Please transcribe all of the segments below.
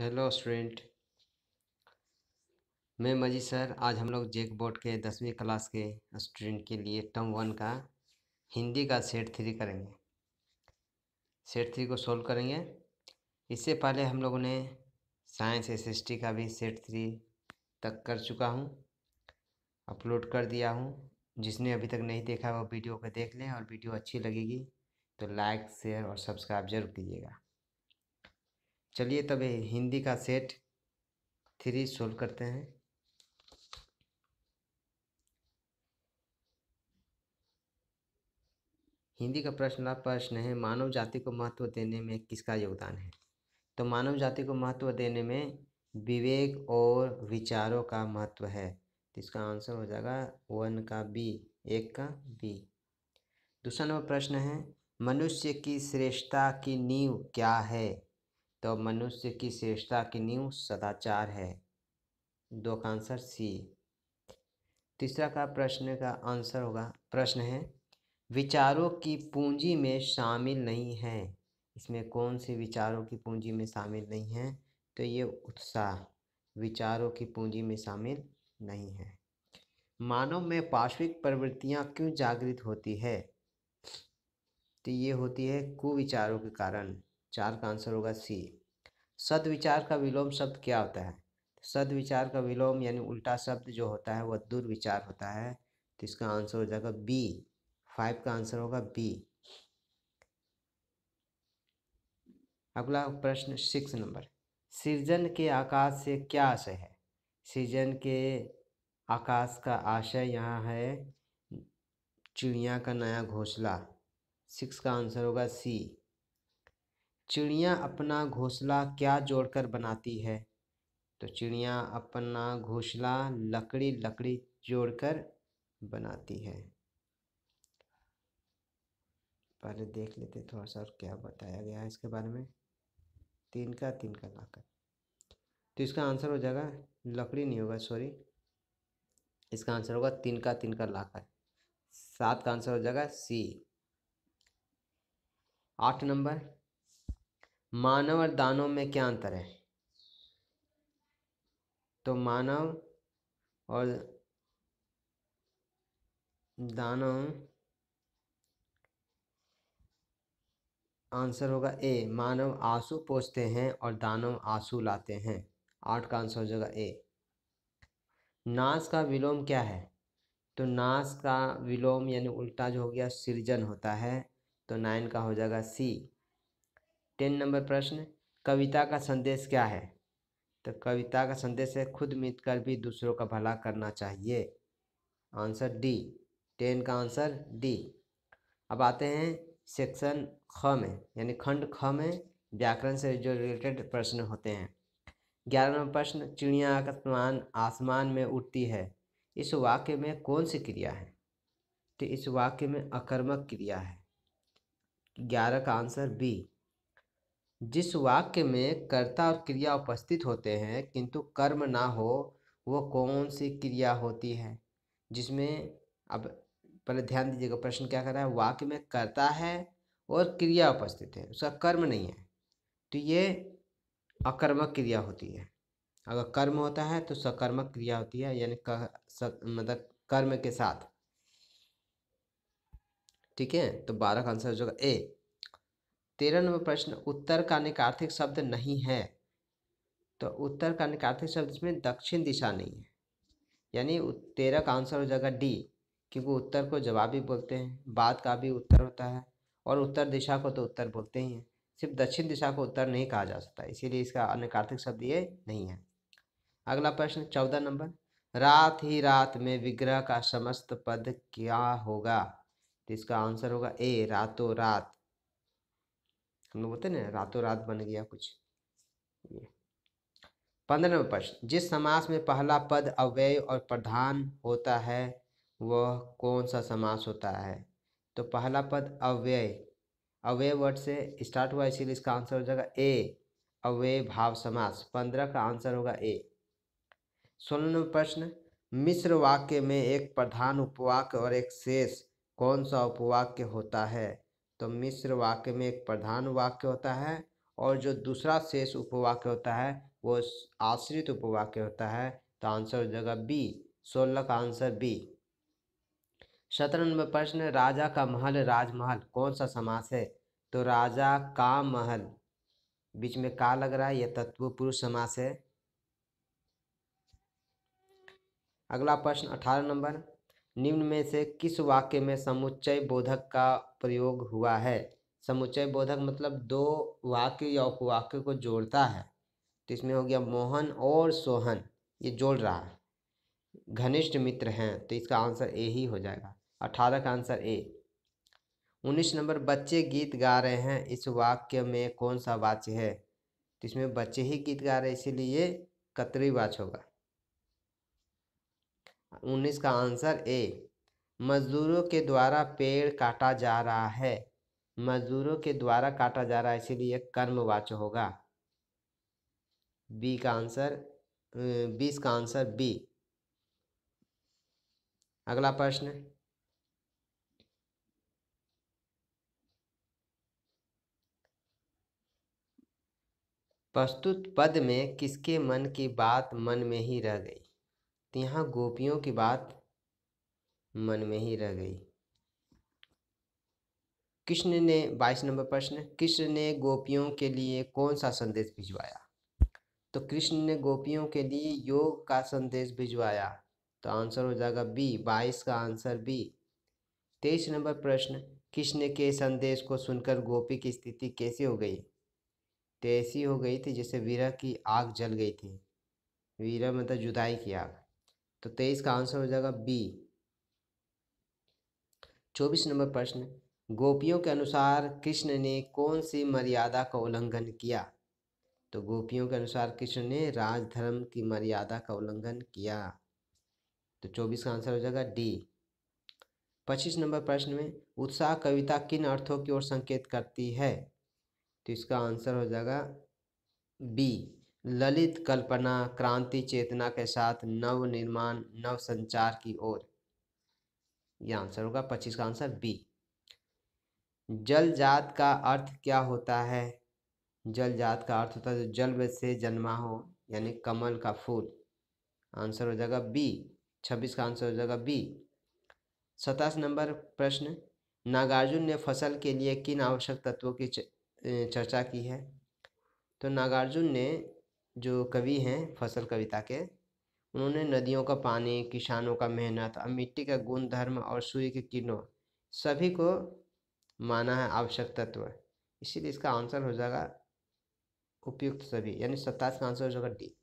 hello student मैं मजी sir आज हम लोग जेक बोर्ड के दसवीं क्लास के स्टूडेंट के लिए टर्म वन का हिंदी का सेट थ्री करेंगे सेट थ्री को सोल्व करेंगे इससे पहले हम लोगों ने साइंस एसएसटी का भी सेट थ्री तक कर चुका हूँ अपलोड कर दिया हूँ जिसने अभी तक नहीं देखा वो वीडियो को देख लें और वीडियो अच्छी लगेगी तो लाइक शेयर और सब्सक्राइब जरूर कीजिएगा चलिए तब हिंदी का सेट थ्री सोल्व करते हैं हिंदी का प्रश्न प्रश्न है मानव जाति को महत्व देने में किसका योगदान है तो मानव जाति को महत्व देने में विवेक और विचारों का महत्व है तो इसका आंसर हो जाएगा वन का बी एक का बी दूसरा नंबर प्रश्न है मनुष्य की श्रेष्ठता की नींव क्या है तो मनुष्य की श्रेष्ठता की नींव सदाचार है दो का आंसर सी तीसरा का प्रश्न का आंसर होगा प्रश्न है विचारों की पूंजी में शामिल नहीं है इसमें कौन से विचारों की पूंजी में शामिल नहीं है तो ये उत्साह विचारों की पूंजी में शामिल नहीं है मानव में पार्श्विक प्रवृत्तियां क्यों जागृत होती है तो ये होती है कुविचारों के कारण चार का आंसर होगा सी सदविचार का विलोम शब्द क्या होता है सदविचार का विलोम यानी उल्टा शब्द जो होता है वह दुर्विचार होता है तो इसका आंसर हो जाएगा बी फाइव का आंसर होगा बी अगला प्रश्न सिक्स नंबर सृजन के आकाश से क्या आशय है सृजन के आकाश का आशय यहाँ है चिड़िया का नया घोंसला सिक्स का आंसर होगा सी चिड़िया अपना घोंसला क्या जोड़कर बनाती है तो चिड़िया अपना घोंसला लकड़ी लकड़ी जोड़कर बनाती है पहले देख लेते थोड़ा सा और क्या बताया गया है इसके बारे में तीन का तीन का लाकर तो इसका आंसर हो जाएगा लकड़ी नहीं होगा सॉरी इसका आंसर होगा तीन का तीन का लाकर सात का आंसर हो जाएगा सी आठ नंबर मानव और दानव में क्या अंतर है तो मानव और दानव आंसर होगा ए मानव आंसू पोसते हैं और दानव आंसू लाते हैं आठ का आंसर हो जाएगा ए नाश का विलोम क्या है तो नाश का विलोम यानी उल्टा जो हो गया सृजन होता है तो नाइन का हो जाएगा सी टेन नंबर प्रश्न कविता का संदेश क्या है तो कविता का संदेश है खुद मित कर भी दूसरों का भला करना चाहिए आंसर डी टेन का आंसर डी अब आते हैं सेक्शन ख में यानी खंड ख में व्याकरण से जो रिलेटेड प्रश्न होते हैं ग्यारह नंबर प्रश्न चिड़िया आकाशमान आसमान में उठती है इस वाक्य में कौन सी क्रिया है तो इस वाक्य में अकर्मक क्रिया है ग्यारह का आंसर बी जिस वाक्य में कर्ता और क्रिया उपस्थित होते हैं किंतु कर्म ना हो वो कौन सी क्रिया होती है जिसमें अब पहले ध्यान दीजिएगा प्रश्न क्या कर रहा है वाक्य में कर्ता है और क्रिया उपस्थित है उसका कर्म नहीं है तो ये अकर्मक क्रिया होती है अगर कर्म होता है तो सकर्मक क्रिया होती है यानी मतलब कर्म के साथ ठीक है तो बारह का आंसर हो जाएगा ए तेरह नंबर प्रश्न उत्तर का निकार्थिक शब्द नहीं है तो उत्तर का निकार्थिक शब्द इसमें दक्षिण दिशा नहीं है यानी तेरह का आंसर हो जाएगा डी क्योंकि उत्तर को जवाब भी बोलते हैं बाद का भी उत्तर होता है और उत्तर दिशा को तो उत्तर बोलते ही हैं सिर्फ दक्षिण दिशा को उत्तर नहीं कहा जा सकता इसीलिए इसका अनिकार्थिक शब्द ये नहीं है अगला प्रश्न चौदह नंबर रात ही रात में विग्रह का समस्त पद क्या होगा तो इसका आंसर होगा ए रातों रात हम लोग बोलते ना रातों रात बन गया कुछ पंद्रह प्रश्न जिस समास में पहला पद अव्यय और प्रधान होता है वह कौन सा समास होता है तो पहला पद अव्यय अव्यय वर्ड से स्टार्ट हुआ इसीलिए इसका आंसर हो जाएगा ए अव्यय भाव समास पंद्रह का आंसर होगा ए नंबर प्रश्न मिश्र वाक्य में एक प्रधान उपवाक्य और एक शेष कौन सा उपवाक्य होता है तो मिश्र वाक्य में एक प्रधान वाक्य होता है और जो दूसरा शेष उपवाक्य होता है वो आश्रित उपवाक्य होता है तो आंसर हो जाएगा बी सोलह का आंसर बी सत्रह नंबर प्रश्न राजा का महल राजमहल कौन सा समास है तो राजा का महल बीच में का लग रहा है यह तत्व पुरुष समास है अगला प्रश्न अठारह नंबर निम्न में से किस वाक्य में समुच्चय बोधक का प्रयोग हुआ है समुच्चय बोधक मतलब दो वाक्य या उपवाक्य को जोड़ता है तो इसमें हो गया मोहन और सोहन ये जोड़ रहा है घनिष्ठ मित्र हैं तो इसका आंसर ए ही हो जाएगा अठारह का आंसर ए उन्नीस नंबर बच्चे गीत गा रहे हैं इस वाक्य में कौन सा वाच्य है तो इसमें बच्चे ही गीत गा रहे हैं इसीलिए कतरी वाच होगा उन्नीस का आंसर ए मजदूरों के द्वारा पेड़ काटा जा रहा है मजदूरों के द्वारा काटा जा रहा है इसीलिए कर्मवाच होगा बी का आंसर बीस का आंसर बी अगला प्रश्न प्रस्तुत पद में किसके मन की बात मन में ही रह गई तो यहाँ गोपियों की बात मन में ही रह गई कृष्ण ने बाईस नंबर प्रश्न कृष्ण ने गोपियों के लिए कौन सा संदेश भिजवाया तो कृष्ण ने गोपियों के लिए योग का संदेश भिजवाया तो आंसर हो जाएगा बी बाईस का आंसर बी तेईस नंबर प्रश्न कृष्ण के संदेश को सुनकर गोपी की स्थिति कैसी हो गई तो ऐसी हो गई थी जैसे वीरा की आग जल गई थी वीरा मतलब जुदाई की आग तो तेईस का आंसर हो जाएगा बी चौबीस नंबर प्रश्न गोपियों के अनुसार कृष्ण ने कौन सी मर्यादा का उल्लंघन किया तो गोपियों के अनुसार कृष्ण ने राजधर्म की मर्यादा का उल्लंघन किया तो चौबीस का आंसर हो जाएगा डी पच्चीस नंबर प्रश्न में उत्साह कविता किन अर्थों की ओर संकेत करती है तो इसका आंसर हो जाएगा बी ललित कल्पना क्रांति चेतना के साथ नव निर्माण नव संचार की ओर यह आंसर होगा पच्चीस का आंसर बी जल जात का अर्थ क्या होता है जल जात का अर्थ होता है जो जल से जन्मा हो यानी कमल का फूल आंसर हो जाएगा बी छब्बीस का आंसर हो जाएगा बी सतास नंबर प्रश्न नागार्जुन ने फसल के लिए किन आवश्यक तत्वों की चर्चा की है तो नागार्जुन ने जो कवि हैं फसल कविता के उन्होंने नदियों का पानी किसानों का मेहनत और मिट्टी का गुण धर्म और सूर्य के किरणों सभी को माना है आवश्यक तत्व इसीलिए इसका आंसर हो जाएगा उपयुक्त सभी यानी सत्ताईस का आंसर हो जाएगा डी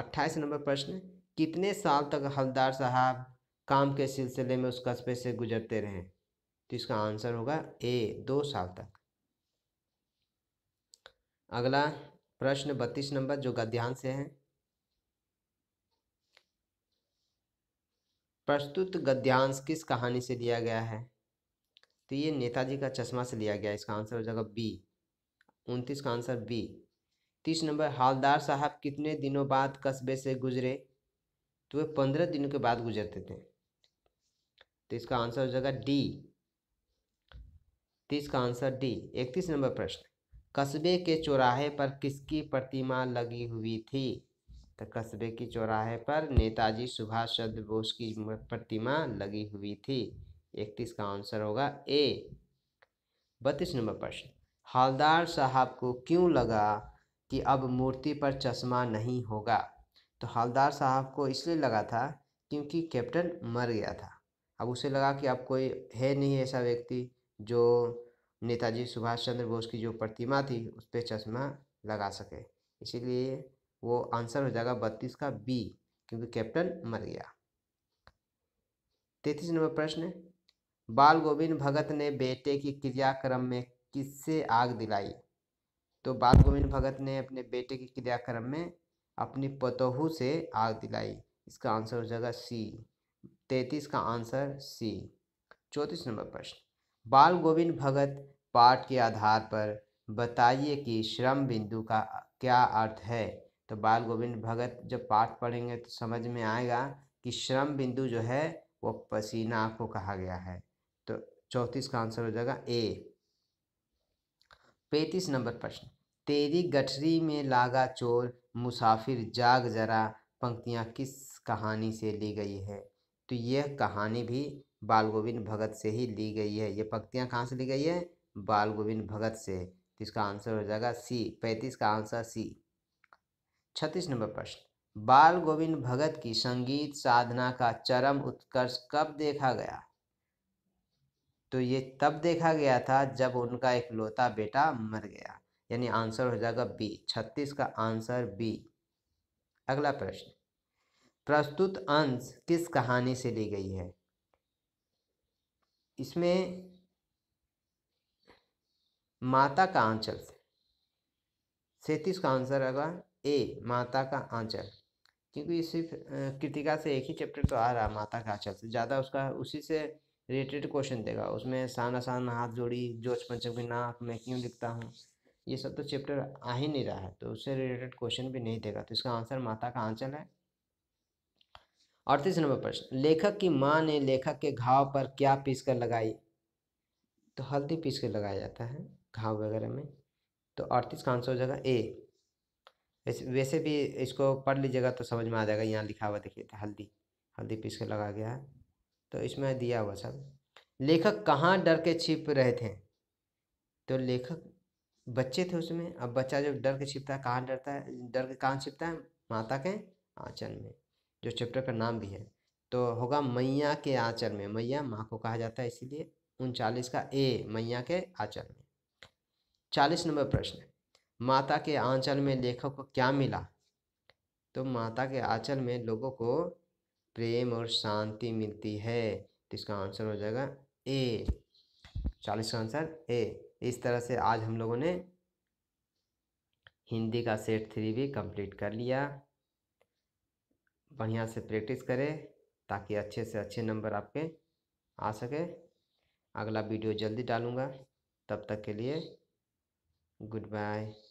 अट्ठाईस नंबर प्रश्न कितने साल तक हलदार साहब काम के सिलसिले में उस कस्बे से गुजरते रहे तो इसका आंसर होगा ए दो साल तक अगला प्रश्न बत्तीस नंबर जो गद्यांश से है प्रस्तुत गद्यांश किस कहानी से लिया गया है तो ये नेताजी का चश्मा से लिया गया इसका आंसर हो जाएगा बी उनतीस का आंसर बी तीस नंबर हालदार साहब कितने दिनों बाद कस्बे से गुजरे तो वे पंद्रह दिनों के बाद गुजरते थे तो इसका आंसर हो जाएगा डी तीस का आंसर डी इकतीस नंबर प्रश्न कस्बे के चौराहे पर किसकी प्रतिमा लगी हुई थी तो कस्बे की चौराहे पर नेताजी सुभाष चंद्र बोस की प्रतिमा लगी हुई थी तो इकतीस का आंसर होगा ए बत्तीस नंबर प्रश्न हालदार साहब को क्यों लगा कि अब मूर्ति पर चश्मा नहीं होगा तो हालदार साहब को इसलिए लगा था क्योंकि कैप्टन मर गया था अब उसे लगा कि अब कोई है नहीं ऐसा व्यक्ति जो नेताजी सुभाष चंद्र बोस की जो प्रतिमा थी उस पर चश्मा लगा सके इसीलिए वो आंसर हो जाएगा बत्तीस का बी क्योंकि कैप्टन मर गया तैतीस नंबर प्रश्न बाल गोविंद भगत ने बेटे की क्रियाक्रम में किससे आग दिलाई तो बाल गोविंद भगत ने अपने बेटे की क्रियाक्रम में अपनी पतोहू से आग दिलाई इसका आंसर हो जाएगा सी तैतीस का आंसर सी चौंतीस नंबर प्रश्न बाल गोविंद भगत पाठ के आधार पर बताइए कि श्रम बिंदु का क्या अर्थ है तो बाल गोविंद भगत जब पाठ पढ़ेंगे तो समझ में आएगा कि श्रम बिंदु जो है वो पसीना को कहा गया है तो चौंतीस का आंसर हो जाएगा ए पैंतीस नंबर प्रश्न तेरी गठरी में लागा चोर मुसाफिर जाग जरा पंक्तियाँ किस कहानी से ली गई है तो यह कहानी भी बाल गोविंद भगत से ही ली गई है ये पंक्तियाँ कहाँ से ली गई है बाल गोविंद भगत से इसका आंसर हो जाएगा सी पैंतीस का आंसर सी छत्तीस नंबर प्रश्न बाल गोविंद भगत की संगीत साधना का चरम उत्कर्ष कब देखा गया तो ये तब देखा गया था जब उनका एक लोता बेटा मर गया यानी आंसर हो जाएगा बी छत्तीस का आंसर बी अगला प्रश्न प्रस्तुत अंश किस कहानी से ली गई है इसमें माता का आंचल से सैंतीस का आंसर होगा ए माता का आंचल क्योंकि सिर्फ कृतिका से एक ही चैप्टर तो आ रहा है माता का आंचल से ज़्यादा उसका उसी से रिलेटेड क्वेश्चन देगा उसमें सान आसान हाथ जोड़ी जोश पंचम की नाक मैं क्यों लिखता हूँ ये सब तो चैप्टर आ ही नहीं रहा है तो उससे रिलेटेड क्वेश्चन भी नहीं देगा तो इसका आंसर माता का आंचल है अड़तीस नंबर प्रश्न लेखक की माँ ने लेखक के घाव पर क्या पीस कर लगाई तो हल्दी पीस कर लगाया जाता है घाव वगैरह में तो अड़तीस का आंसर हो जाएगा ए वैसे वैसे भी इसको पढ़ लीजिएगा तो समझ में आ जाएगा यहाँ लिखा हुआ देखिए तो हल्दी हल्दी पीस के लगा गया है तो इसमें दिया हुआ सब लेखक कहाँ डर के छिप रहे थे तो लेखक बच्चे थे उसमें अब बच्चा जब डर के छिपता है कहाँ डरता है डर के कहाँ छिपता है माता के आंचल में जो चैप्टर का नाम भी है तो होगा मैया के आंचल में मैया माँ को कहा जाता है इसीलिए उनचालीस का ए मैया के आंचल में चालीस नंबर प्रश्न माता के आंचल में लेखक को क्या मिला तो माता के आंचल में लोगों को प्रेम और शांति मिलती है तो इसका आंसर हो जाएगा ए चालीस का आंसर ए इस तरह से आज हम लोगों ने हिंदी का सेट थ्री भी कंप्लीट कर लिया बढ़िया से प्रैक्टिस करें ताकि अच्छे से अच्छे नंबर आपके आ सके अगला वीडियो जल्दी डालूँगा तब तक के लिए goodbye